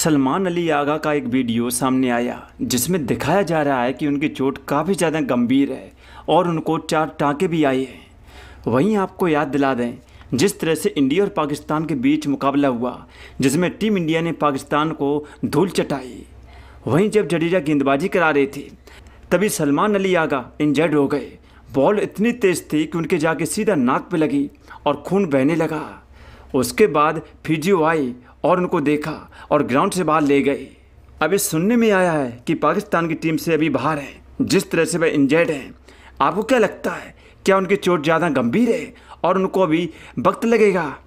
सलमान अली आगा का एक वीडियो सामने आया जिसमें दिखाया जा रहा है कि उनकी चोट काफ़ी ज़्यादा गंभीर है और उनको चार टाँके भी आई हैं वहीं आपको याद दिला दें जिस तरह से इंडिया और पाकिस्तान के बीच मुकाबला हुआ जिसमें टीम इंडिया ने पाकिस्तान को धूल चटाई वहीं जब जडेजा गेंदबाजी करा रही थी तभी सलमान अली आगा इंजर्ड हो गए बॉल इतनी तेज़ थी कि उनके जाके सीधा नाक पे लगी और खून बहने लगा उसके बाद फिजियो आई और उनको देखा और ग्राउंड से बाहर ले गए अभी सुनने में आया है कि पाकिस्तान की टीम से अभी बाहर है जिस तरह से वह इंजर्ड हैं आपको क्या लगता है क्या उनकी चोट ज़्यादा गंभीर है और उनको अभी वक्त लगेगा